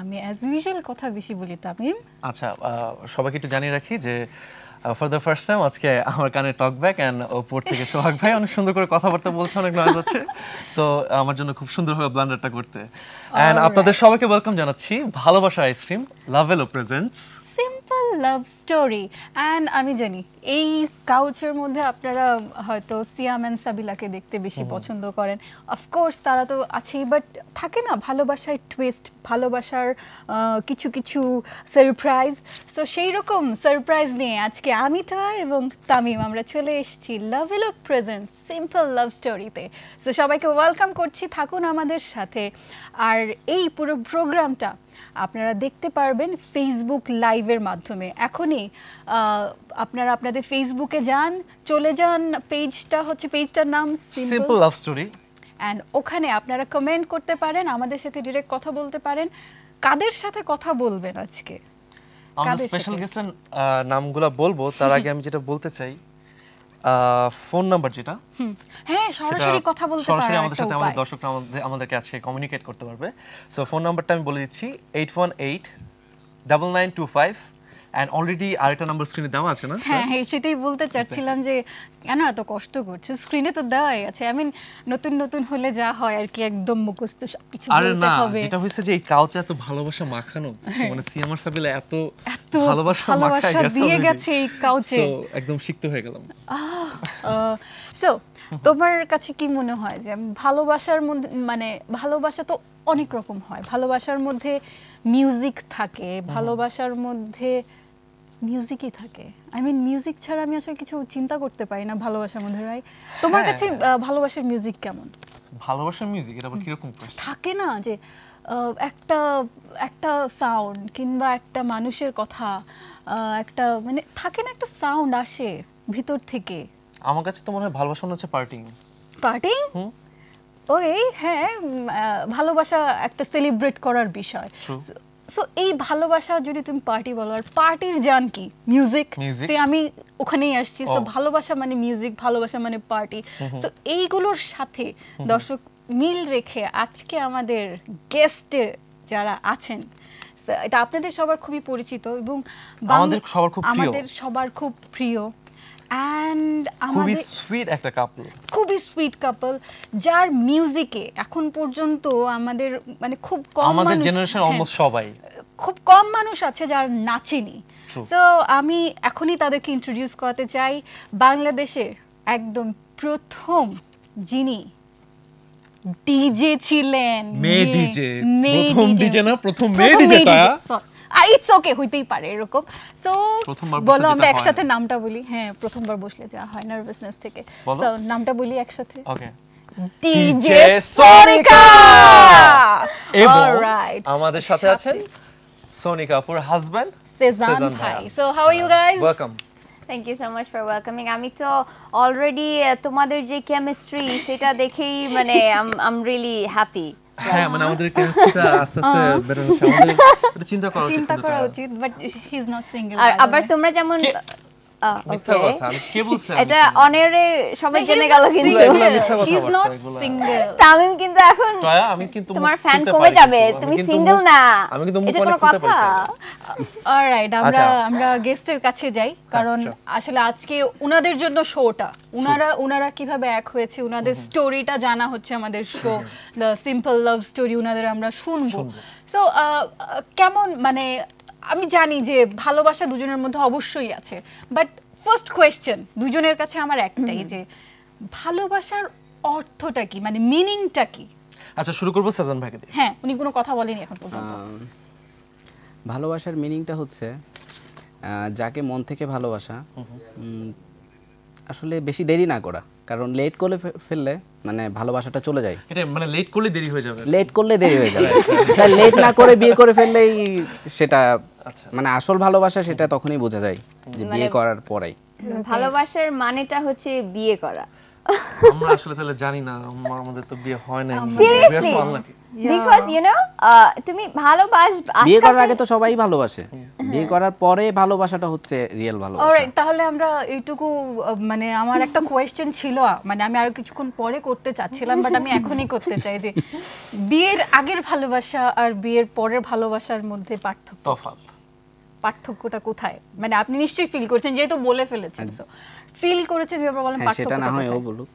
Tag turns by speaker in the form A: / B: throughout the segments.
A: আমি as usual কথা বেশি বলি তামিম
B: আচ্ছা সবাইকে একটু জানিয়ে রাখি যে ফর দ্য ফার্স্ট টাইম আজকে আমার কানে টক ব্যাক অ্যান্ড ওপর থেকে সোহাগ ভাই অনেক সুন্দর করে কথাবার্তা বলছে অনেক নয় হচ্ছে সো আমার জন্য খুব সুন্দরভাবে ব্লান্ডারটা করতে অ্যান্ড আপনাদের সবাইকে ওয়েলকাম জানাচ্ছি ভালোবাসা ice cream Lovello presents
A: simple love story and আমি জানি এই কাউচের মধ্যে আপনারা হয়তো সিয়াম অ্যান্ড সাবিলাকে দেখতে বেশি পছন্দ করেন অফকোর্স তারা তো আছেই বাট থাকে না ভালোবাসায় টুইস্ট ভালোবাসার কিছু কিছু সারপ্রাইজ সো সেই রকম সারপ্রাইজ নিয়ে আজকে আমিটা এবং তামিম আমরা চলে এসেছি লাভ এল প্রেজেন্ট সিম্পল লাভ স্টোরিতে সো সবাইকে ওয়েলকাম করছি থাকুন আমাদের সাথে আর এই পুরো প্রোগ্রামটা আপনারা দেখতে পারবেন ফেসবুক লাইভের মাধ্যমে এখনই আপনারা আপনাদের ফেসবুকে যান চলে যান পেজটা হচ্ছে পেজটার নাম সিম্পল লাভ স্টোরি অ্যান্ড ওখানে আপনারা কমেন্ট করতে পারেন আমাদের সাথে ডিরেক্ট কথা বলতে পারেন কাদের সাথে কথা বলবেন আজকে আমরা স্পেশাল
B: গেস্টের নামগুলো বলবো তার আগে আমি যেটা বলতে চাই ফোন নাম্বার যেটা হ্যাঁ সরাসরি কথা বলতে পারবে সরাসরি আমাদের সাথে আমাদের দর্শকরা আমাদের আমাদেরকে আজকে কমিউনিকেট করতে পারবে সো ফোন নাম্বারটা আমি বলে দিচ্ছি eight one eight double nine two five and already আরেকটা নাম্বার স্ক্রিনে দেওয়া আছে না হ্যাঁ, হ্যাঁ
A: সেটাই বলতে চাচ্ছিলাম যে কেন এত কষ্ট করছে স্ক্রিনে তো দেওয়াই আছে আই মিন নতুন নতুন হলে যা হয় আর কি একদম মুখস্থ সবকিছু আরে না যেটা
B: হয়েছে যে এই কাউচে এত ভালোবাসা মাখানো হ্যাঁ। মানে সিয়ামার সাবিলা এত
A: এত ভালোবাসা মাখায় দিয়ে গেছে এই কাউচে
B: একদম শিখতে হয়ে গেলাম
A: সো তোমার কাছে কি মনে হয় যে ভালোবাসার মধ্যে মানে ভালোবাসা তো অনেক রকম হয় ভালোবাসার মধ্যে মিউজিক থাকে ভালোবাসার মধ্যে মিউজিকই থাকে আই মিন মিউজিক ছাড়া আমি আসলে কিছু চিন্তা করতে পারি না ভালোবাসার মধ্যে রাই তোমার হ্যাঁ, কাছে হ্যাঁ। ভালোবাসার মিউজিক কেমন
B: ভালোবাসার মিউজিক এটা আবার কিরকম
A: থাকে না যে একটা একটা সাউন্ড কিংবা একটা মানুষের কথা একটা মানে থাকে না একটা সাউন্ড আসে ভিতর থেকে
B: আমার কাছে তো মনে হয় ভালোবাসা হচ্ছে পার্টিং
A: পার্টিং ওই হ্যাঁ ভালোবাসা একটা সেলিব্রেট করার বিষয় সো এই ভালোবাসা যদি তুমি পার্টি বলো আর পার্টির জান কি মিউজিক সে আমি ওখানেই আসছি সো oh. ভালোবাসা মানে মিউজিক ভালোবাসা মানে পার্টি সো mm-hmm. এইগুলোর সাথে mm-hmm. দর্শক মিল রেখে আজকে আমাদের গেস্টে যারা আছেন এটা আপনাদের সবার খুবই পরিচিত এবং আমাদের সবার খুব প্রিয় অ্যান্ড খুবই
B: সুইট একটা কাপল
A: খুবই সুইট কাপল যার মিউজিকে এখন পর্যন্ত আমাদের মানে খুব কম আমাদের জেনারেশন হ্যাঁ, অলমোস্ট সবাই খুব কম মানুষ আছে যার নাচেনি তো আমি এখনই তাদেরকে ইন্ট্রোডিউস করতে চাই বাংলাদেশের একদম প্রথম যিনি ডিজে ছিলেন মেয়ে ডিজে প্রথম ডিজে না
B: প্রথম মেয়ে ডিজে তাই
A: ইটস ওকে হইতেই পারে এরকম সো বলো আমরা একসাথে নামটা বলি হ্যাঁ প্রথমবার বসলে যা হয় নার্ভাসনেস থেকে সো নামটা বলি একসাথে ওকে ডিজে সোনিকা
B: অলরাইট আমাদের সাথে আছেন সোনিকা আপুর হাজবেন্ড সেজান ভাই
C: so how are you guys welcome thank you so much for welcoming আমি তো অলরেডি তোমাদের যে কেমিস্ট্রি সেটা দেখেই মানে আই এম রিয়েলি হ্যাপি হ্যাঁ, হ্যাঁ মানে,
B: মানে আমাদের আস্তে আস্তে বেড়ে যাচ্ছে আমাদের চিন্তা করা উচিত চিন্তা
C: করা উচিত but he is not single আর আবার তোমরা যেমন Ah, uh, আমরা আচ্ছা। যাই
A: আচ্ছা, কারণ আচ্ছা। আসলে আজকে উনাদের জন্য শোটা উনারা উনারা কিভাবে এক হয়েছে উনাদের স্টোরিটা জানা হচ্ছে আমাদের show the simple love story উনাদের আমরা শুনবো সো uh, uh, কেমন মানে আমি জানি যে ভালোবাসা দুজনের মধ্যে অবশ্যই আছে বাট ফার্স্ট কোয়েশ্চেন দুজনের কাছে আমার একটাই যে ভালোবাসার অর্থটা কি মানে মিনিংটা কি
D: আচ্ছা শুরু করবো সাজান ভাইকে দিয়ে
A: হ্যাঁ উনি কোনো কথা বলেনি এখন পর্যন্ত
D: ভালোবাসার মিনিংটা হচ্ছে যাকে মন থেকে ভালোবাসা আসলে বেশি দেরি না করা কারণ লেট করলে ফেললে মানে ভালোবাসাটা চলে যায়
B: এটা মানে লেট করলে দেরি হয়ে যাবে লেট করলে দেরি হয়ে যাবে তাই হ্যাঁ, লেট না করে বিয়ে
D: করে ফেললেই সেটা আচ্ছা মানে আসল ভালোবাসা সেটা তখনই বোঝা যায় যে মানে বিয়ে করার পরেই
C: ভালোবাসার মানেটা হচ্ছে বিয়ে করা
D: আমরা আসলে তাহলে জানি না আমার তো বিয়ে হয় না সিরিয়াসলি
C: বিকজ ইউ নো তুমি ভালোবাস বিয়ে করার
D: আগে তো সবাই ভালোবাসে বিয়ে করার পরে ভালোবাসাটা হচ্ছে রিয়েল ভালোবাসা
A: অলরাইট তাহলে আমরা এইটুকু uh, মানে আমার একটা কোয়েশ্চেন ছিল মানে আমি আর কিছুক্ষণ পরে করতে চাচ্ছিলাম বাট আমি এখনই করতে চাই যে বিয়ের আগের ভালোবাসা আর বিয়ের পরের ভালোবাসার মধ্যে পার্থক্য তফাৎ পার্থক্যটা কোথায় মানে আপনি নিশ্চয়ই ফিল করছেন যেহেতু বলে ফেলেছেন সো হ্যাঁ। ফিল করেছেন এবার বলেন পার্থক্য
D: হ্যাঁ, সেটা না হয় ও বলুক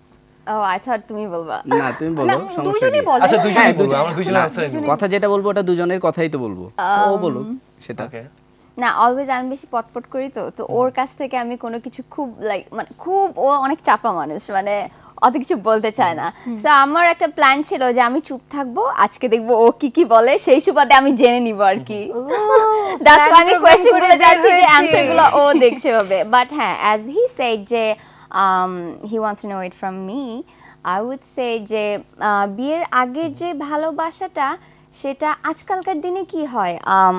A: ও আই থট তুমি বলবা
C: না
D: তুমি বলো দুজনই বলো আচ্ছা দুজনই হ্যাঁ, বলো আমার দুজন আছে কথা যেটা বলবো ওটা দুজনের কথাই তো বলবো ও um, বলুক সেটা
C: না অলওয়েজ আমি বেশি পটপট করি তো তো ওর কাছ থেকে আমি কোনো কিছু খুব লাইক মানে খুব ও অনেক চাপা মানুষ মানে অত কিছু বলতে চায় না সো আমার একটা প্ল্যান ছিল যে আমি চুপ থাকবো আজকে দেখবো ও কি কি বলে সেই সুবাদে আমি জেনে নিব আর কি দ্যাটস ওয়াই আমি কোশ্চেন গুলো যাচ্ছি যে অ্যানসার গুলো ও দেখছে হবে বাট হ্যাঁ অ্যাজ হি সেড যে he wants to know it from me I would say যে বিয়ের আগের যে ভালোবাসাটা সেটা আজকালকার দিনে কি হয় um,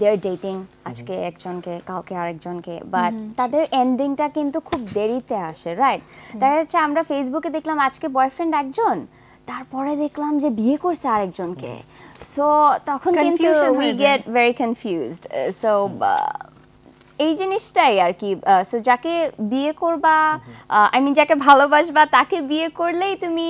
C: দেয়ার ডেটিং mm-hmm. আজকে একজনকে কাউকে আরেকজনকে বাট mm-hmm. তাদের এন্ডিংটা কিন্তু খুব দেরিতে আসে রাইট দেখা যাচ্ছে আমরা ফেসবুকে দেখলাম আজকে বয়ফ্রেন্ড একজন তারপরে দেখলাম যে বিয়ে করছে আরেকজনকে সো mm-hmm. তখন কিন্তু we get very confused so এই জিনিসটাই আর কি যাকে বিয়ে করবা আই মিন যাকে ভালোবাসবা তাকে বিয়ে করলেই তুমি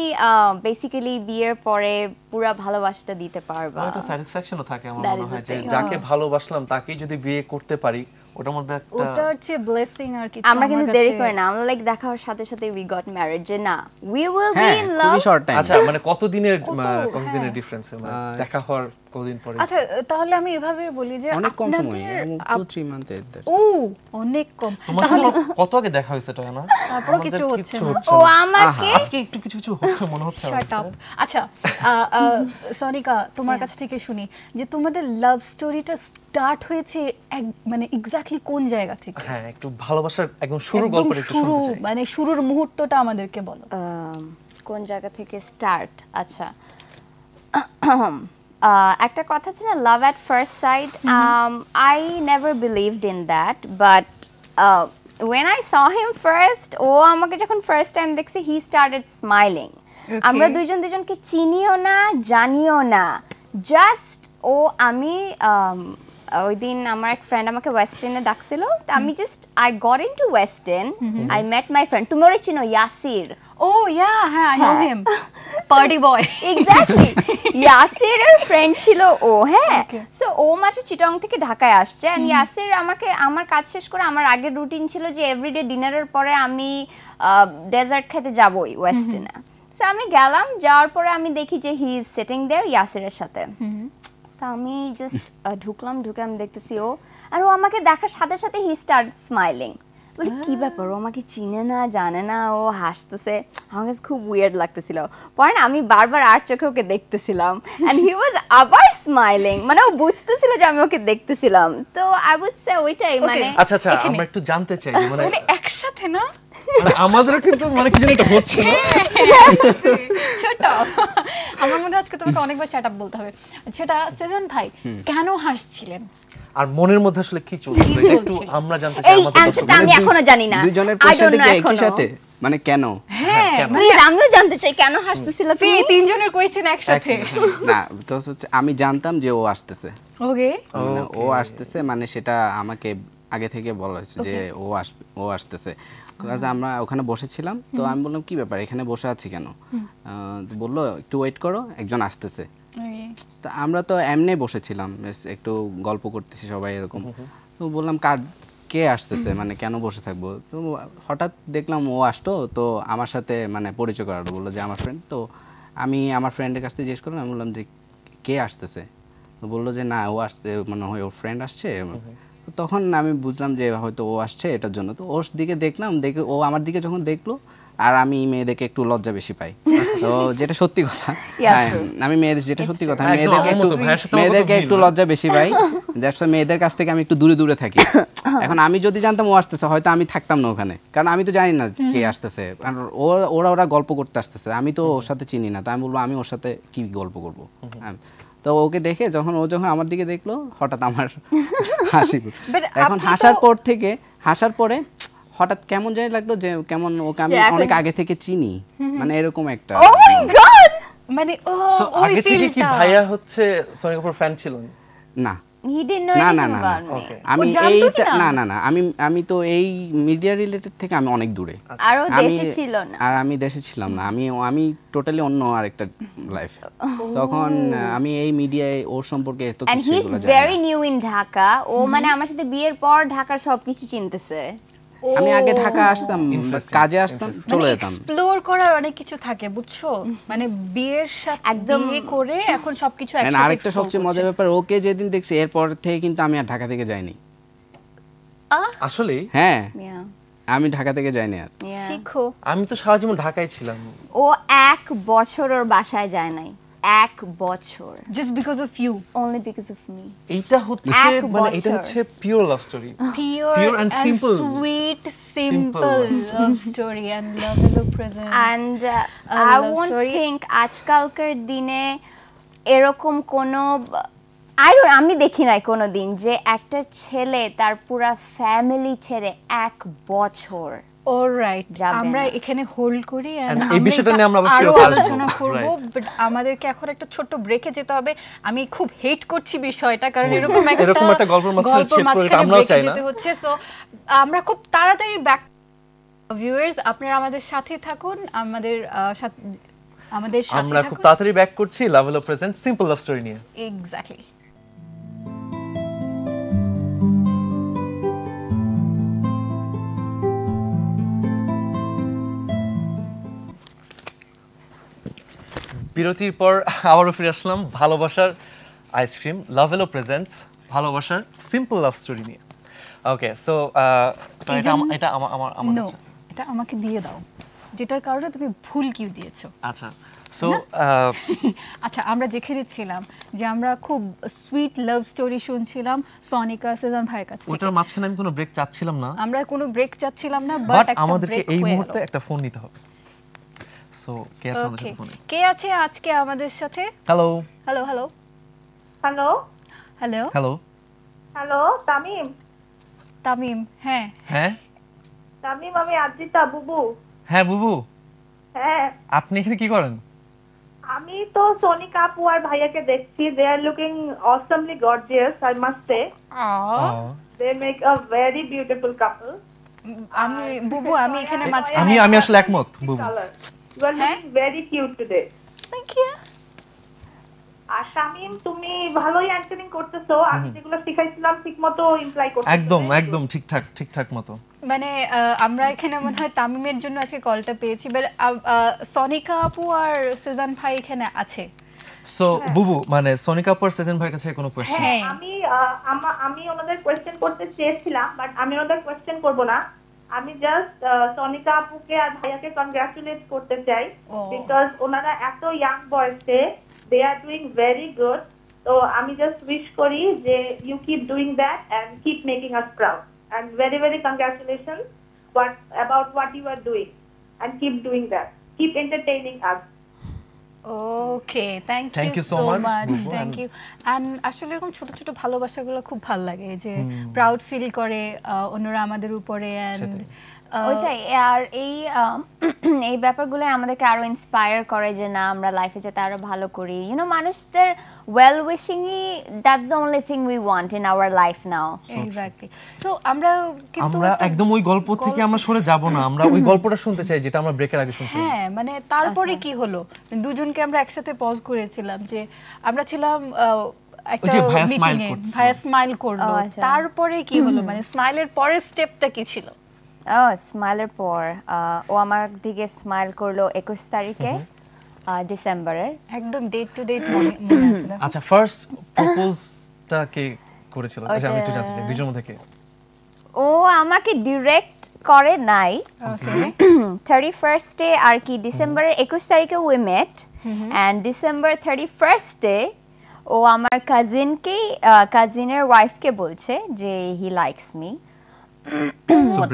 C: বেসিক্যালি বিয়ের পরে পুরো ভালোবাসাটা দিতে পারবা একটা
B: স্যাটিসফ্যাকশনও থাকে আমার মনে হয় যে যাকে হ্যাঁ। ভালোবাসলাম তাকেই যদি বিয়ে করতে পারি ওটার মধ্যে একটা ওটা
C: হচ্ছে ব্লেসিং আর কিছু আমরা কিন্তু দেরি করে না আমরা লাইক দেখা হওয়ার সাথে সাথে উই গট ম্যারিড যে না we will be in love খুবই শর্ট টাইম আচ্ছা মানে
B: কত দিনের কত দিনের ডিফারেন্স দেখা হওয়ার কতদিন পরে আচ্ছা
A: তাহলে আমি এভাবে বলি যে
C: অনেক কম সময়
B: 2 3 মান্থ ও
A: অনেক কম তাহলে
B: কত আগে দেখা হয়েছে তো না
A: তারপর কিছু হচ্ছে না ও আমাকে আজকে একটু কিছু
B: কিছু হচ্ছে মনে হচ্ছে
A: আচ্ছা সনিকা তোমার হ্যাঁ। কাছ থেকে শুনি যে তোমাদের লাভ স্টোরিটা স্টার্ট হয়েছে এক মানে এক্স্যাক্টলি কোন জায়গা থেকে
B: হ্যাঁ একটু ভালোবাসার একদম শুরু গল্পটা একটু শুরু
A: মানে শুরুর মুহূর্তটা আমাদেরকে বলো কোন জায়গা থেকে স্টার্ট আচ্ছা
C: একটা কথা ছিল love at first sight I never believed in that but when I saw him first ও আমাকে যখন ফার্স্ট টাইম দেখছে হি স্টার্টেড স্মাইলিং আমরা দুজন দুজনকে চিনিও না জানিও না জাস্ট ও আমি ওই দিন আমার এক ফ্রেন্ড আমাকে ওয়েস্টেনে ডাকছিল আমি just I got into Westin I met my friend তুমি ওরে চিনো ইয়াসির ও ইয়া হ্যাঁ I know him
A: party boy exactly
C: Yasir এর ফ্রেন্ড ছিল ও হ্যাঁ সো ও মাসে চিটং থেকে ঢাকায় আসছে এন্ড ইয়াসির আমাকে আমার কাজ শেষ করে আমার আগের রুটিন ছিল যে এভরিডে ডিনারের পরে আমি ডেজার্ট খেতে যাবই ওয়েস্টেনে সো আমি গেলাম যাওয়ার পরে আমি দেখি যে হি ইজ সিটিং দেয়ার ইয়াসিরের সাথে তা আমি জাস্ট ঢুকলাম ঢুকে আমি দেখতেছি ও আর ও আমাকে দেখার সাথে সাথে হি স্টার্ট স্মাইলিং বলে কি হ্যাঁ। ব্যাপার ও আমাকে চিনে না জানে না ও হাসতেছে আমার কাছে খুব উইয়ার্ড লাগতেছিল পরে আমি বারবার আর চোখে ওকে দেখতেছিলাম অ্যান্ড হি ওয়াজ আবার স্মাইলিং মানে ও বুঝতেছিল যে আমি ওকে দেখতেছিলাম তো আই উড সে ওইটাই মানে আচ্ছা আচ্ছা আমরা
B: একটু জানতে চাই মানে, মানে
C: একসাথে না
B: মানে আমাদেরও কিন্তু মানে কি হচ্ছে
A: না হ্যাঁ, আমার মনে তোমাকে অনেকবার আপ বলতে হবে সেটা সেজন ভাই কেন হাসছিলেন
B: আর মনের মধ্যে আসলে
D: কি একটু আমরা জানতে চাই আমাদের আমি মানে এখনো জানি না দুইজনের একই সাথে মানে কেন
C: হ্যাঁ, হ্যাঁ, আমিও জানতে চাই কেন হাসতেছিল তুমি তিনজনের কোয়েশ্চেন একসাথে
D: না তো হচ্ছে আমি জানতাম যে ও আসতেছে ওকে মানে ও আসতেছে মানে সেটা আমাকে আগে থেকে বলা হয়েছে যে ও আসবে ও আসতেছে আচ্ছা, আমরা ওখানে বসেছিলাম তো আমি বললাম কি ব্যাপার এখানে বসে আছি কেন বললো একটু ওয়েট করো একজন আসতেছে তো আমরা তো এমনি বসেছিলাম একটু গল্প করতেছি সবাই এরকম তো বললাম কার কে আসতেছে মানে কেন বসে থাকবো তো হঠাৎ দেখলাম ও আসতো তো আমার সাথে মানে পরিচয় করালো বললো যে আমার ফ্রেন্ড তো আমি আমার ফ্রেন্ডের কাছ থেকে জিজ্ঞেস করলাম আমি বললাম যে কে আসতেছে তো বললো যে না ও আসতে মানে ওর ফ্রেন্ড আসছে তখন আমি বুঝলাম যে হয়তো ও আসছে এটার জন্য তো ওর দিকে দেখলাম দেখে ও আমার দিকে যখন দেখলো আর আমি মেয়েদেরকে একটু লজ্জা বেশি পাই তো যেটা সত্যি কথা হ্যাঁ, আমি মেয়েদের যেটা সত্যি কথা মেয়েদেরকে একটু মেয়েদেরকে একটু লজ্জা বেশি পাই দ্যাটস মেয়েদের কাছ থেকে আমি একটু দূরে দূরে থাকি এখন আমি যদি জানতাম ও আসতেছে হয়তো আমি থাকতাম না ওখানে কারণ আমি তো জানি না কে আসতেছে কারণ ওরা ওরা গল্প করতে আসতেছে আমি তো ওর সাথে চিনি না তো আমি বলবো আমি ওর সাথে কি গল্প করবো হ্যাঁ। তো ওকে দেখে যখন ও যখন আমার দিকে দেখলো হঠাৎ আমার হাসি
A: এখন হাসার পর
D: থেকে হাসার পরে হঠাৎ কেমন জানি লাগলো যে কেমন ওকে আমি অনেক আগে থেকে চিনি মানে এরকম একটা ও oh
A: মানে ও
C: আগে থেকে
D: কি ভাইয়া হচ্ছে সোনি কাপুর ফ্যান ছিলেন না
C: অনেক
D: দূরে আচ্ছা। আর আমি দেশে ছিলাম না আমি আমি টোটালি অন্য আরেকটা তখন আমি এই মিডিয়ায় ওর সম্পর্কে
C: নিউ ইন ঢাকা ও মানে আমার সাথে বিয়ের পর ঢাকার সবকিছু চিনতেছে
D: আমি আগে ঢাকা আসতাম কাজে আসতাম চলে মানে যেতাম
A: এক্সপ্লোর করার অনেক কিছু থাকে বুঝছো মানে বিয়ের সাথে একদম বিয়ে করে এখন সবকিছু একসাথে আরেকটা সবচেয়ে
D: মজার ব্যাপার ওকে যেদিন দেখছি এরপর থেকে কিন্তু আমি আর ঢাকা থেকে যাইনি আসলে হ্যাঁ আমি ঢাকা থেকে যাইনি আর শিখো আমি তো সারা জীবন ঢাকায় ছিলাম
C: ও এক বছর ওর বাসায় যায় নাই এক
A: বছর just because of you only because of
B: এটা হচ্ছে মানে এটা হচ্ছে pure love story pure and simple
A: sweet simple love story and
C: love look present and I think আজকালকার দিনে এরকম কোনো আর আমি দেখি নাই কোনোদিন যে একটা ছেলে
A: তার পুরা ফ্যামিলি ছেড়ে এক বছর অলরাইট আমরা এখানে হোল্ড করি এই বিষয়টা নিয়ে আমরা আরো আলোচনা করব বাট আমাদেরকে এখন একটা ছোট ব্রেকে যেতে হবে আমি খুব হেট করছি বিষয়টা কারণ এরকম একটা এরকম একটা গল্পের মাঝখানে ছেদ করে আমরাও চাই না হচ্ছে সো আমরা খুব তাড়াতাড়ি ব্যাক ভিউয়ার্স আপনারা আমাদের সাথে থাকুন আমাদের আমাদের সাথে আমরা খুব
B: তাড়াতাড়ি ব্যাক করছি লাভেল of present simple love story নিয়ে এক্স্যাক্টলি বিরতির পর আবারও ফিরে আসলাম ভালোবাসার আইসক্রিম লাভেলো প্রেজেন্ট ভালোবাসার সিম্পল লাভ স্টোরি নিয়ে ওকে সো uh, এটা আমার আমার
A: এটা আমাকে দিয়ে দাও যেটার কারণে তুমি ভুল কিউ দিয়েছো
B: আচ্ছা সো uh,
A: আচ্ছা আমরা যেখানে ছিলাম যে আমরা খুব সুইট লাভ স্টোরি শুনছিলাম সনিকা সেজান ভাইয়ের
B: কাছে ওটার মাঝখানে আমি কোনো ব্রেক চাচ্ছিলাম না
A: আমরা কোনো ব্রেক চাচ্ছিলাম না বাট আমাদেরকে এই মুহূর্তে
B: একটা ফোন নিতে হবে সো কে আছে আমাদের সাথে
A: কে আছে আজকে আমাদের সাথে hello hello hello hello hello hello hello Tamim Tamim হ্যাঁ হ্যাঁ তামিম আমি আজিতা বুবু
B: হ্যাঁ বুবু হ্যাঁ আপনি এখানে কি করেন
D: আমি তো সোনি কাপু আর ভাইয়াকে দেখছি they are looking awesomely gorgeous I must say they make a very beautiful couple আমি বুবু আমি এখানে মাঝখানে আমি আমি আসলে
B: একমত বুবু
D: হ্যাঁ?
A: মানে আমরা এখানে মনে হয় তামিমের জন্য আজকে কলটা পেয়েছি বাট সনিকা আপু আর সুজান ভাই এখানে আছে
B: সো হ্যাঁ। বুবু মানে সনিকা আপু আর সুজান কাছে কোনো কোশ্চেন হ্যাঁ।
D: আমি আমি ওনাদের কোয়েশ্চেন করতে চেয়েছিলাম বাট আমি ওনাদের কোয়েশ্চেন করব না আমি জাস্ট সনিকা uh, আপুকে আর ভাইয়াকে কনগ্রাচুলেট করতে চাই বিকজ ওনারা এত ইয়াং বয়সে they are doing very good তো আমি জাস্ট উইশ করি যে you keep doing that and keep making us proud and very very congratulation what about what you are doing
A: and keep doing that keep entertaining us okay thank
B: you thank you so much thank you
A: and আসলে এরকম ছোট ছোট ভালোবাসাগুলো খুব ভালো লাগে যে proud hmm. Feel করে অন্যরা আমাদের উপরে এন্ড ওইটাই আর এই
C: এই ব্যাপারগুলো আমাদেরকে আরো ইন্সপায়ার করে যে না আমরা লাইফে যাতে আরো ভালো করি ইউ নো মানুষদের well that's the only thing we want in our life now exactly
A: আমরা
B: কিন্তু আমরা একদম ওই গল্প থেকে আমরা সরে যাব না আমরা ওই গল্পটা শুনতে চাই যেটা আমরা ব্রেকের আগে শুনছি
A: হ্যাঁ মানে তারপরে আচ্ছা। কি হলো দুজনকে আমরা একসাথে পজ করেছিলাম যে আমরা ছিলাম একটা মিটিং এ স্মাইল করলো আচ্ছা। তারপরে কি হলো মানে স্মাইলের পরের স্টেপটা কি ছিল স্মাইলের পর ও আমার
C: দিকে স্মাইল করলো একুশ তারিখে ডিসেম্বরের একদম ডেট টু ডেট
B: আচ্ছা ফার্স্ট প্রপোজটা কে করেছিল আমি একটু জানতে চাই দুজনের মধ্যে
C: ও আমাকে ডিরেক্ট করে নাই থার্টি ফার্স্টে আর কি ডিসেম্বরের একুশ তারিখে we met and December thirty ফার্স্টে ও আমার কাজিনকেই কাজিনের ওয়াইফকে বলছে যে হি লাইকস মি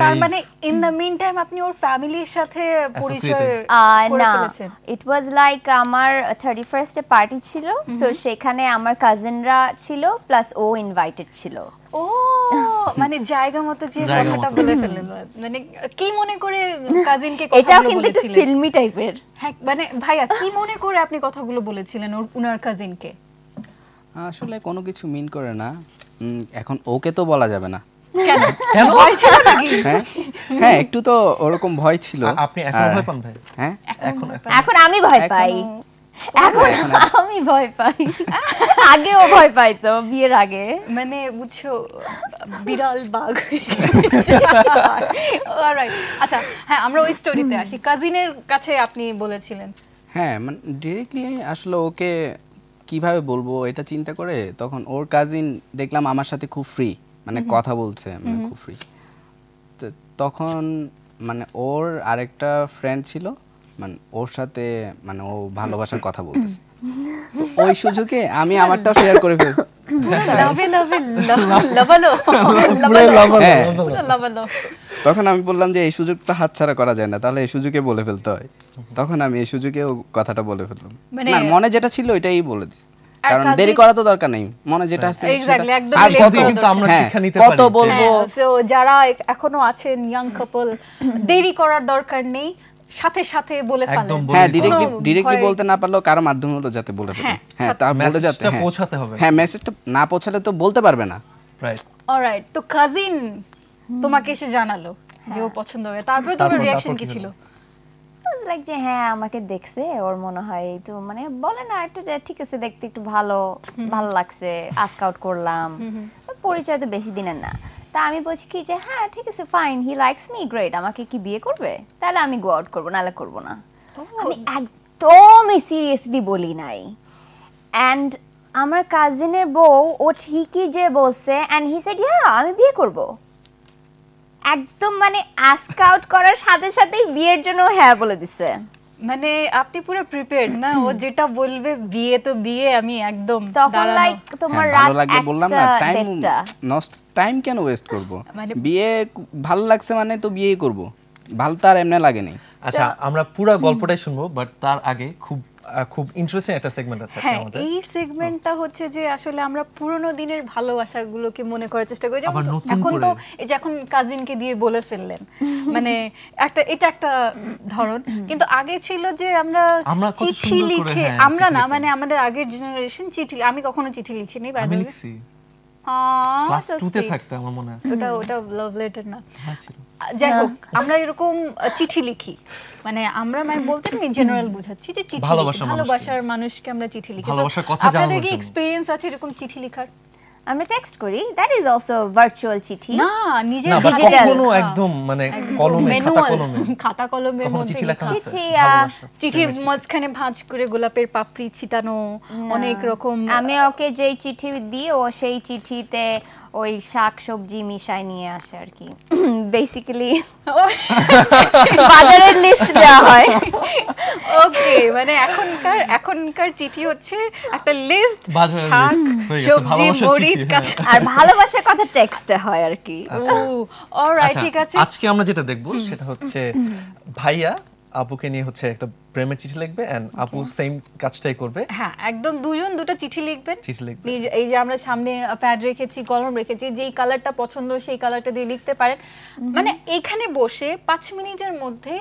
C: তার মানে ইন দ্য মিন টাইম আপনি ওর ফ্যামিলির সাথে পরিচয় না ইট ওয়াজ লাইক আমার থার্টি এ পার্টি ছিল সো mm-hmm. সেখানে আমার কাজিনরা ছিল প্লাস ও ইনভাইটেড ছিল ও
A: মানে জায়গা মতো যে কথাটা বলে ফেলেন মানে কি মনে করে কাজিনকে কথাগুলো বলেছিলেন এটা কিন্তু
C: ফিল্মি টাইপের
A: হ্যাঁ মানে ভাইয়া কি মনে করে আপনি কথাগুলো বলেছিলেন ওর উনার কাজিনকে
D: আসলে কোনো কিছু মিন করে না এখন ওকে তো বলা যাবে না কেন ভয় ছিল নাকি হ্যাঁ, হ্যাঁ একটু তো ওরকম ভয় ছিল আপনি এখন ভয় পান ভাই হ্যাঁ এখন
B: এখন
C: আমি ভয় পাই এখন আমি ভয়
A: পাই ভয় পাইতো বিয়ের আগে মানে বুঝছো বিড়াল বাঘ আচ্ছা হ্যাঁ আমরা ওই স্টোরিতে আসি কাজিনের কাছে আপনি বলেছিলেন
D: হ্যাঁ মানে ডিরেক্টলি আসলে ওকে কিভাবে বলবো এটা চিন্তা করে তখন ওর কাজিন দেখলাম আমার সাথে খুব ফ্রি মানে কথা বলছে মানে খুব ফ্রি তো তখন মানে ওর আরেকটা ফ্রেন্ড ছিল মানে ওর সাথে মানে ও ভালোবাসার কথা বলতেছে ওই সুযোগে আমি হ্যাঁ। আমারটাও শেয়ার করে ফেল তখন আমি বললাম যে এই সুযোগ সুযোগটা হাতছাড়া করা যায় না তাহলে এই সুযোগে বলে ফেলতে হয় তখন আমি এই সুযোগে কথাটা বলে ফেললাম মানে মনে যেটা ছিল ওইটাই বলে দিছি কারণ দেরি করা তো দরকার নেই মনে যেটা হ্যাঁ। আছে আর কত কিন্তু আমরা হ্যাঁ, শিক্ষা নিতে পারি কত বলবো
A: সো হ্যাঁ, যারা এখনো আছেন ইয়াং কাপল দেরি করার দরকার নেই সাথে সাথে বলে ফেলে হ্যাঁ डायरेक्टली डायरेक्टली বলতে
D: না পারলেও কারো মাধ্যমে হলো যাতে বলে ফেলে হ্যাঁ তার বলে যাতে হ্যাঁ পৌঁছাতে হবে হ্যাঁ মেসেজটা না পৌঁছালে তো বলতে পারবে না রাইট
A: অলরাইট তো কাজিন তোমাকে এসে জানালো যে ও পছন্দ হবে
C: তারপরে
D: তোমার রিঅ্যাকশন কি ছিল
C: লাইক যে হ্যাঁ আমাকে দেখছে ওর মনে হয় এই তো মানে বলে না একটু যে ঠিক আছে দেখতে একটু ভালো ভালো লাগছে আস্ক আউট করলাম পরিচয় তো বেশি দিনের না তা আমি বলছি কি যে হ্যাঁ ঠিক আছে fine he likes me great আমাকে কি বিয়ে করবে তাহলে আমি গো আউট করবো নাহলে করবো না আমি একদমই সিরিয়াসলি বলি নাই অ্যান্ড আমার কাজিনের বউ ও ঠিকই যে বলছে অ্যান্ড হি সেড হ্যাঁ আমি বিয়ে করবো একদম মানে আস্ক আউট করার সাথে সাথেই বিয়ের জন্য হ্যাঁ বলে দিছে
A: মানে আপনি পুরো প্রিপেয়ার্ড না ও যেটা বলবে বিয়ে তো বিয়ে আমি একদম তখন লাইক
C: তোমার হ্যাঁ, রাত লাগে বললাম না টাইম
D: নষ্ট টাইম কেন ওয়েস্ট করব মানে বিয়ে ভালো লাগছে মানে তো বিয়েই করব ভালো তার এমনি লাগেনি আচ্ছা আমরা পুরো গল্পটাই শুনবো বাট তার আগে খুব খুব ইন্টারেস্টিং একটা সেগমেন্ট আছে হ্যাঁ, আমাদের
A: এই সেগমেন্টটা হচ্ছে যে আসলে আমরা পুরনো দিনের ভালোবাসাগুলোকে মনে করার চেষ্টা করি যেমন এখন তো এই যে এখন কাজিনকে দিয়ে বলে ফেললেন মানে একটা এটা একটা ধরন কিন্তু আগে ছিল যে আমরা চিঠি লিখে হ্যাঁ, আমরা না মানে আমাদের আগের জেনারেশন চিঠি আমি কখনো চিঠি লিখিনি আমি ক্লাস 2 তে থাকতে
B: আমার মনে আছে ওটা
A: ওটা লাভ লেটার না হ্যাঁ, যাই হোক হ্যাঁ। আমরা এরকম চিঠি লিখি মানে আমরা মানে বলতে না জেনারেল বুঝাচ্ছি যে চিঠি ভালোবাসার মানুষকে আমরা চিঠি লিখি আপনাদের কি এক্সপেরিয়েন্স আছে এরকম চিঠি লেখার আমরা টেক্সট করি দ্যাট ইজ অলসো ভার্চুয়াল
C: চিঠি না নিজের ডিজিটাল কোনো হ্যাঁ।
B: একদম মানে কলমে খাতা কলমে
A: খাতা কলমের
C: মধ্যে
B: চিঠি
A: চিঠির মাঝখানে ভাঁজ করে গোলাপের পাপড়ি ছিটানো অনেক
C: রকম আমি ওকে যেই চিঠি দিই ও সেই চিঠিতে ওই শাক সবজি মিশায় নিয়ে আসে আর কি বেসিক্যালি বাজারের লিস্ট দেওয়া হয়
A: ওকে মানে এখনকার এখনকার চিঠি হচ্ছে একটা লিস্ট
B: শাক সবজি মরিচ হ্যাঁ। কাঁচা
A: আর ভালোবাসার কথা টেক্সটে হয় আর কি
B: ও আচ্ছা।
C: অলরাইট oh, আচ্ছা, ঠিক আছে
B: আজকে আমরা যেটা দেখব সেটা হচ্ছে ভাইয়া আপুকে নিয়ে হচ্ছে একটা প্রেমের চিঠি লিখবে এন্ড আপু সেম কাজটাই করবে
A: হ্যাঁ একদম দুজন দুটো চিঠি লিখবেন চিঠি লিখবেন এই যে আমরা সামনে প্যাড রেখেছি কলম রেখেছি যেই কালারটা পছন্দ সেই কালারটা দিয়ে লিখতে পারেন মানে এখানে বসে পাঁচ মিনিটের মধ্যে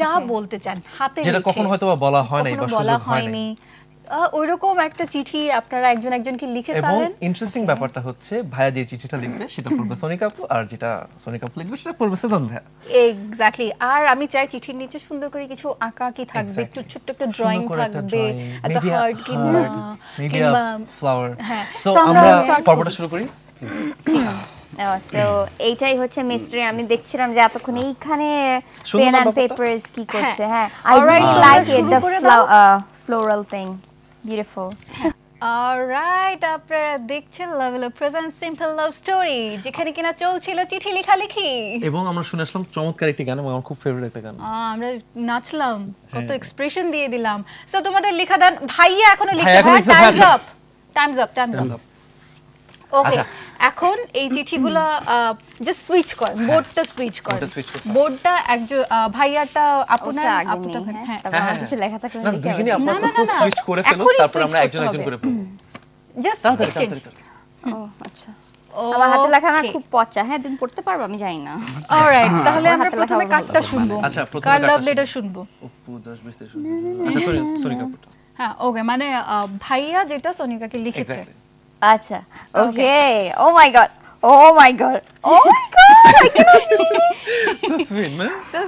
A: যা বলতে চান হাতে যেটা কখনো হয়তো
B: বলা হয় নাই বা সুযোগ হয়নি
A: ওইরকম একটা চিঠি আপনারা একজন একজনকে লিখে পারেন
B: ইন্টারেস্টিং ব্যাপারটা হচ্ছে ভাইয়া যে চিঠিটা লিখবে সেটা পড়বে আপু আর যেটা আপু লিখবে সেটা পড়বে সেজন ভাইয়া
A: এক্স্যাক্টলি আর আমি চাই চিঠির নিচে সুন্দর করে কিছু আঁকা কি থাকবে একটু ছোট্ট একটা ড্রয়িং থাকবে একটা হার্ট কিংবা
B: কিংবা ফ্লাওয়ার হ্যাঁ, সো আমরা পর্বটা শুরু করি
A: oh,
C: এইটাই হচ্ছে মিস্ট্রি আমি দেখছিলাম যে এতক্ষণ এইখানে পেন এন্ড কি করছে হ্যাঁ I really like it the floral thing Beautiful.
A: Alright আপনারা দেখছেন love love present simple love story যেখানে কিনা চলছিল চিঠি লেখালেখি এবং
B: আমরা শুনে আসলাম চমৎকার একটি গান আমার খুব ফেভারিট একটা গান
A: আমরা নাচলাম কত এক্সপ্রেশন হ্যাঁ। দিয়ে দিলাম সো তোমাদের লেখা দান ভাইয়া এখনো লিখতে times up times up times up okay এখন এই চিঠিগুলো যে হ্যাঁ। সুইচ কর বোর্ডটা সুইচ কর বোর্ডটা একজন ভাইয়াটা আপনার আপনার হ্যাঁ।
C: হ্যাঁ। কিছু লেখা না সুইচ
B: করে ফেলো তারপর আমরা একজন একজন করে
C: জাস্ট ও আচ্ছা আমার হাতে লেখা না খুব পচা
A: হ্যাঁ তুমি পড়তে পারবো আমি জানি না
C: অলরাইট তাহলে আমরা প্রথমে কাটটা শুনবো
B: আচ্ছা প্রথমে কার লাভ লেটার শুনবো অপু 10 20 শুনবো আচ্ছা সরি সরি
A: হ্যাঁ ওকে মানে ভাইয়া যেটা সোনিকাকে লিখেছে আচ্ছা okay oh my god oh my god
C: oh my god
B: so sweet না
A: সো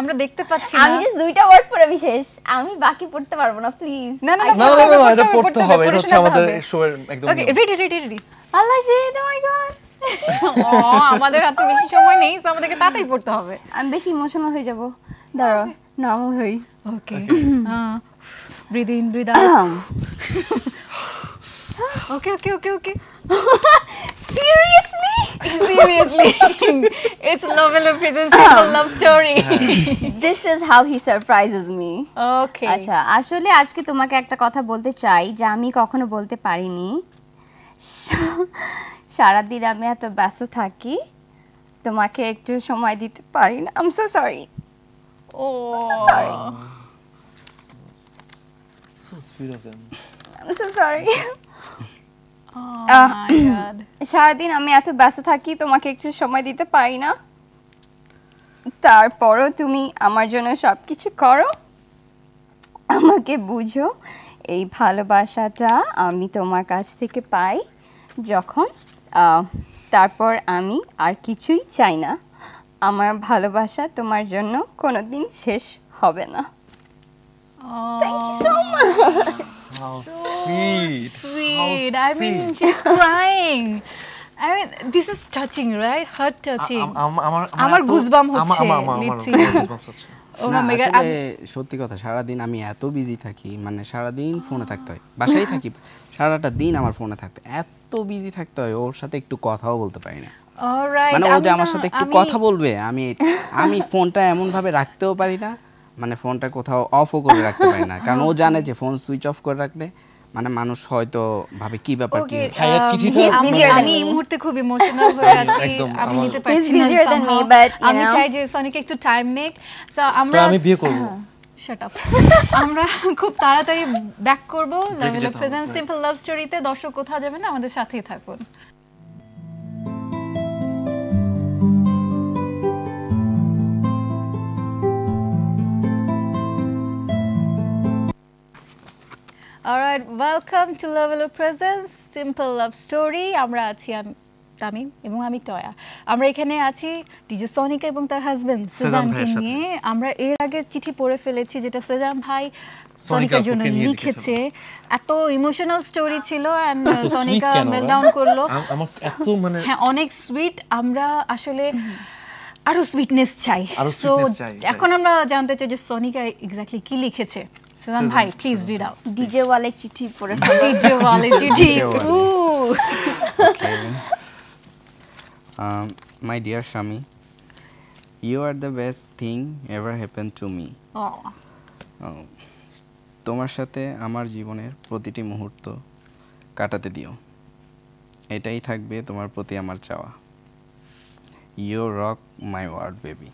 A: আমরা দেখতে
C: পাচ্ছি না আমি জাস্ট দুইটা ওয়ার্ড পড়ে বিশেষ আমি বাকি পড়তে পারবো না প্লিজ না না না না এটা পড়তে হবে এটা
B: হচ্ছে আমাদের শো এর একদম ওকে
C: রেডি রেডি রেডি আল্লাহ শিট ও মাই গড ও আমাদের এত
A: বেশি সময় নেই সো আমাদেরকে তাড়াতাড়ি পড়তে হবে আমি বেশি ইমোশনাল হয়ে যাব দাঁড়াও নরমাল হই okay breathing breathe out okay okay okay okay Seriously? Seriously. it's love and love is a love story. this is how he
C: surprises me. Okay আচ্ছা আসলে আজকে তোমাকে একটা কথা বলতে চাই যা আমি কখনো বলতে পারিনি সারা দিন আমি এত ব্যস্ত থাকি তোমাকে একটু সময় দিতে পারি না I am so sorry
A: oh
B: so sorry so speed of them
C: I am so sorry Oh সারাদিন আমি এত ব্যস্ত থাকি তোমাকে একটু সময় দিতে পারি না তারপরও তুমি আমার জন্য সব কিছু করো আমাকে বুঝো এই ভালোবাসাটা আমি তোমার কাছ থেকে পাই যখন তারপর আমি আর কিছুই চাই না আমার ভালোবাসা তোমার জন্য কোনোদিন শেষ
A: হবে না thank you so much
D: How so sweet.
A: Sweet. How sweet. mean, she's crying. I mean, this is touching, right? Heart touching.
D: আমার গুজবাম হচ্ছে সত্যি কথা সারাদিন আমি এত বিজি থাকি মানে সারাদিন ফোনে থাকতে হয় বাসায় থাকি সারাটা দিন আমার ফোনে থাকতে এত বিজি থাকতে হয় ওর সাথে একটু কথাও বলতে পারি না
A: মানে ও যে আমার সাথে একটু কথা
D: বলবে আমি আমি ফোনটা এমন ভাবে রাখতেও পারি না মানে ফোনটা কোথাও অফও করে রাখতে পারে না কারণ ও জানে যে ফোন সুইচ অফ করে রাখলে মানে মানুষ হয়তো ভাবে কি ব্যাপার কি মানে
A: আমি এই মুহূর্তে খুব ইমোশনাল হয়ে আছি আমি
D: নিতে
C: পারছি না আমি চাই
A: যে সনিক একটু টাইম নেক তো আমরা আমি বিয়ে করব হ্যাঁ, আমরা খুব তাড়াতাড়ি ব্যাক করবো প্রেজেন্ট সিম্পল লাভ স্টোরিতে দর্শক কোথাও যাবেন না আমাদের সাথেই থাকুন alright welcome to level presence simple love story আমরা আছি তামিম এবং আমি টয়া আমরা এখানে আছি ডিজে সনিকা এবং তার হাজবেন্ড সুজানকে নিয়ে আমরা এর আগে চিঠি পড়ে ফেলেছি যেটা সেজাম ভাই সনিকার জন্য লিখেছে এত ইমোশনাল স্টোরি ছিল এন্ড সনিকা মেলডাউন হ্যাঁ? করলো এত মানে হ্যাঁ অনেক সুইট আমরা আসলে আরো সুইটনেস চাই এখন আমরা জানতে চাই যে সোনিকা এক্স্যাক্টলি কি লিখেছে সাজান ভাই প্লিজ রিড আউট ডিজে ওয়ালে চিঠি পড়ে ডিজে ওয়ালে চিঠি ও
D: মাই ডিয়ার স্বামী you are the best thing ever happen to me তোমার সাথে আমার জীবনের প্রতিটি মুহূর্ত কাটাতে দিও এটাই থাকবে তোমার প্রতি আমার চাওয়া you rock my world baby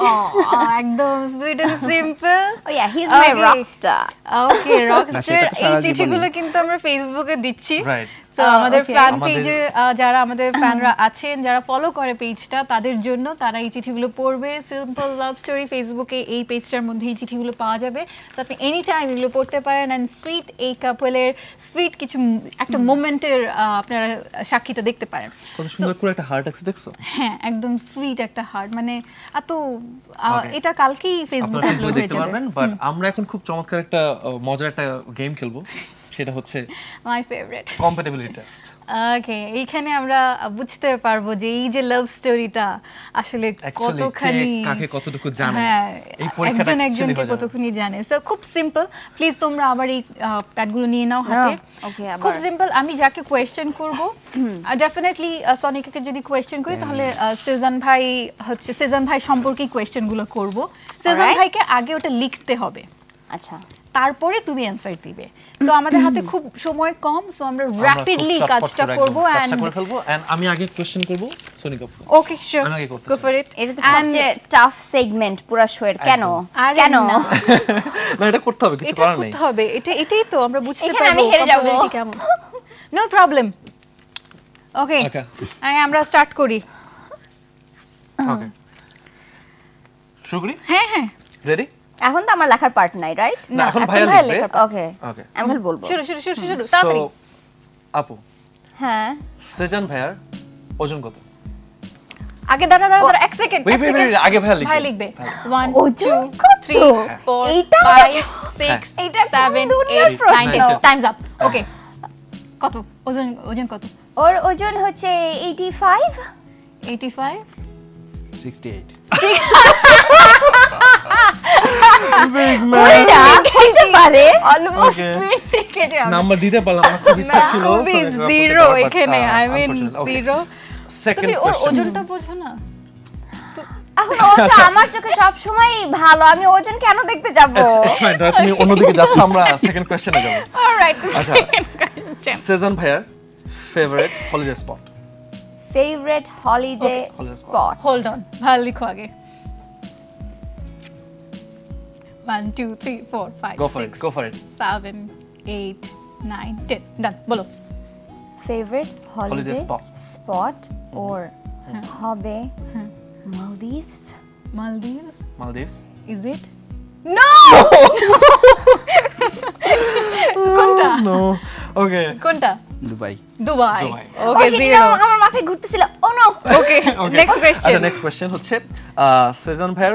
A: oh, oh, একদম sweet and simple oh yeah he is my rockstar okay rockstar এই চিঠিগুলো কিন্তু আমরা ফেসবুকে দিচ্ছি রাইট Uh, আমাদের ফ্যান পেজে uh, যারা আমাদের ফ্যানরা আছেন যারা ফলো করে পেজটা তাদের জন্য তারা এই চিঠিগুলো পড়বে সিম্পল লাভ স্টোরি ফেসবুকে এই পেজটার মধ্যে এই চিঠিগুলো পাওয়া যাবে তো আপনি এনি টাইম এগুলো পড়তে পারেন অ্যান্ড সুইট এই কাপলের সুইট কিছু একটা মোমেন্টের uh, আপনারা সাক্ষীটা দেখতে পারেন
B: কত সুন্দর করে একটা হার্ট আছে দেখছো
A: হ্যাঁ একদম সুইট একটা হার্ট মানে এত এটা কালকেই ফেসবুকে আপলোড হয়ে যাবে
B: আমরা এখন খুব চমৎকার একটা মজার একটা গেম খেলবো সেটা হচ্ছে my favourite compatibility test
A: okay এইখানে আমরা বুঝতে পারবো যে এই যে লাভ স্টোরিটা আসলে কতখানি কাকে
B: কতটুকু জানে হ্যাঁ, এই পরীক্ষাটা একজন একজনকে কতখানি
A: জানে সো খুব সিম্পল প্লিজ তোমরা আবার এই প্যাডগুলো নিয়ে নাও হাতে ওকে খুব সিম্পল আমি যাকে কোয়েশ্চেন করব ডেফিনেটলি সনিকাকে যদি কোয়েশ্চেন করি তাহলে সেজান ভাই হচ্ছে সেজান ভাই সম্পর্কে কোয়েশ্চেনগুলো করব সেজান ভাইকে আগে ওটা লিখতে হবে আচ্ছা তারপরে তুমি অ্যান্সার দিবে তো আমাদের হাতে খুব সময় কম সো আমরা
C: র্যাপিডলি কাজটা করব এন্ড করে ফেলবো
B: এন্ড আমি আগে কোশ্চেন করব Soni Kapoor
C: okay sure go for it এটা তো সবচেয়ে টাফ সেগমেন্ট পুরো এর কেন কেন
B: না এটা করতে হবে কিছু করার নেই করতে
A: হবে এটা এটাই তো আমরা বুঝতে পারবো আমি হেরে যাব কেমন নো প্রবলেম ওকে আমরা স্টার্ট করি
B: ওকে শুরু করি হ্যাঁ হ্যাঁ রেডি
C: এখন তো আমার লেখার পার্ট নাই রাইট না এখন ভাইয়া লিখবে ওকে
B: ওকে আমি খালি বলবো শুরু শুরু শুরু শুরু তাড়াতাড়ি আপু হ্যাঁ সেজন ভাইয়ার ওজন কত
A: আগে দাঁড়া দাঁড়া এক সেকেন্ড ওয়েট ওয়েট ওয়েট আগে ভাইয়া লিখবে ভাইয়া লিখবে 1 2 3 4 5 6 7 8 9 টাইমস আপ ওকে
C: কত ওজন ওজন কত ওর ওজন হচ্ছে 85
A: 85
D: 68
B: হইতে
A: আমার
C: চোখে সব ভালো আমি ওজন কেন দেখতে যাব অন্যদিকে যাচ্ছ আমরা
B: সেকেন্ড কোশ্চেনে যাব
C: অলরাইট আচ্ছা
B: Sezan favourite holiday spot
C: favourite holiday spot
A: hold on ভালো লিখো আগে One, two, three, four, five, go for six, it. Go for it. Seven, eight, nine, ten. Done. Bolo. Favorite
B: holiday, holiday spot,
A: spot or mm hmm. hobby? Hmm. Maldives. Maldives? Maldives. Is it? No!
B: Kunta. কোনটা
D: no okay কোনটা Dubai.
C: Dubai. Okay. Oh, zero. Oh no. Okay. okay. Next question. Question আচ্ছা
B: next question Uh, season pair.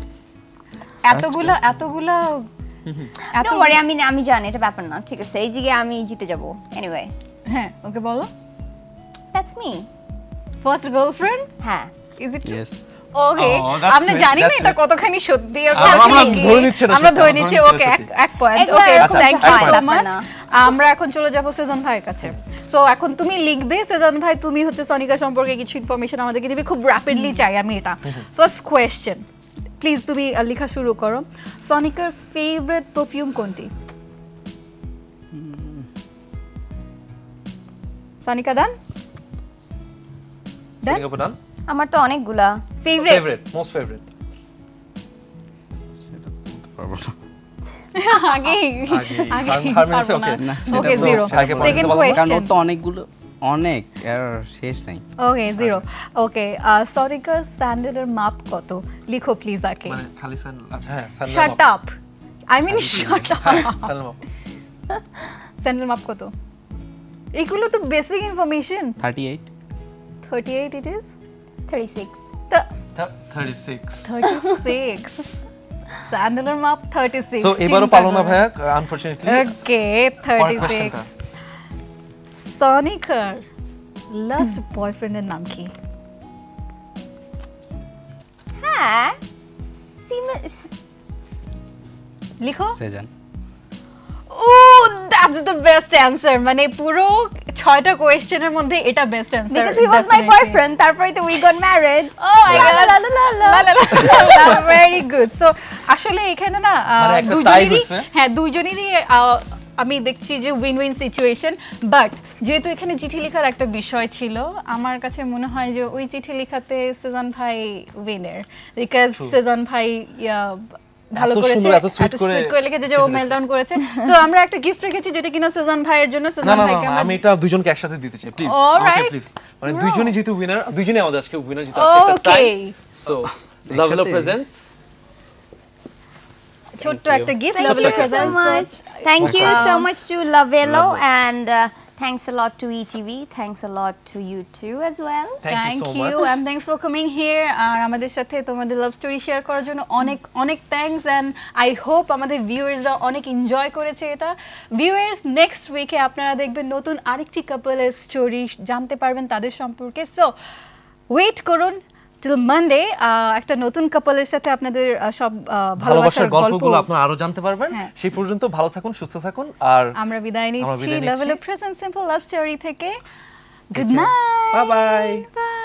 D: এতগুলো
C: এতগুলো don't worry আমি আমি জানি এটা ব্যাপার না ঠিক আছে এই দিকে আমি জিতে যাব এনিওয়ে হ্যাঁ ওকে
A: বলো দ্যাটস মি ফার্স্ট গার্লফ্রেন্ড হ্যাঁ ইজ ইট ইয়েস ওকে জানি না এটা কতখানি সত্যি আমরা ধরে নিচ্ছি আমরা ধরে নিচ্ছি ওকে এক point okay you so much আমরা এখন চলে যাব সিজন ভাইয়ের কাছে সো এখন তুমি লিখবে সেজান ভাই তুমি হচ্ছে সনিকা সম্পর্কে কিছু ইনফরমেশন আমাদেরকে দিবে খুব র্যাপিডলি চাই আমি এটা ফার্স্ট কোয়েশ্চেন প্লিজ তুমি লেখা শুরু করো সনিকের ফেভারিট পারফিউম কোনটি
C: সনিকা ডান ডান আমার তো অনেকগুলা ফেভারিট
B: ফেভারিট মোস্ট ফেভারিট
D: আগে আগে আগে ওকে জিরো সেকেন্ড কোয়েশ্চেন তো অনেকগুলো অনেক এর শেষ নাই
A: ওকে জিরো ওকে সরিকা স্যান্ডেলের মাপ কত লিখো প্লিজ আকে মানে
D: খালি স্যান্ডেল আচ্ছা shut
A: up I mean shut up sandal মাপ স্যান্ডেল মাপ কত এগুলো তো বেসিক ইনফরমেশন 38 38 ইট ইজ 36
D: 36
A: 36 স্যান্ডেলের মাপ 36 সো এবারও পালো না ভাইয়া আনফরচুনেটলি ওকে 36 Sonikar, last বয়ফ্রেন্ডের নাম কি হ্যাঁ লিখো Sezan oh that's the best answer মানে পুরো ছয়টা কোয়েশ্চেনের মধ্যে এটা best answer because he was my boyfriend তারপরে তো we got married oh I got লা লা লা লা ভেরি গুড সো আসলে এখানে না মানে দুজনেরই হ্যাঁ দুজনেরই আমি দেখছি যে উইন উইন সিচুয়েশন বাট যেহেতু এখানে চিঠি লেখার একটা বিষয় ছিল আমার কাছে মনে হয় যে ওই চিঠি লেখাতে সেজান ভাই উইনের বিকজ সেজান ভাই ভালো করে যে ও আমরা একটা গিফট রেখেছি যেটা কিনা জন্য আমি
B: মানে যেহেতু উইনার আমাদের আজকে উইনার সো লাভ প্রেজেন্টস ছোট্ট একটা gift Lovello present so thank you so much
C: to Lovello and Thanks a lot to ETV.
A: Thanks a lot to you too as well. Thank, you you, so you much. and for coming here. আর uh, আমাদের সাথে তোমাদের love story share করার জন্য অনেক অনেক thanks and I hope আমাদের ভিউয়ার্সরা অনেক এনজয় করেছে এটা ভিউয়ার্স নেক্সট উইকে আপনারা দেখবেন নতুন আরেকটি কাপলের স্টোরি জানতে পারবেন তাদের সম্পর্কে সো ওয়েট করুন টিল মানডে একটা নতুন কাপলের সাথে আপনাদের সব ভালোবাসার গল্পগুলো
B: আপনারা আরো জানতে পারবেন হ্যাঁ। সেই পর্যন্ত ভালো থাকুন সুস্থ থাকুন আর
A: আমরা বিদায় নিচ্ছি love present simple love story থেকে গুড নাইট বাই বাই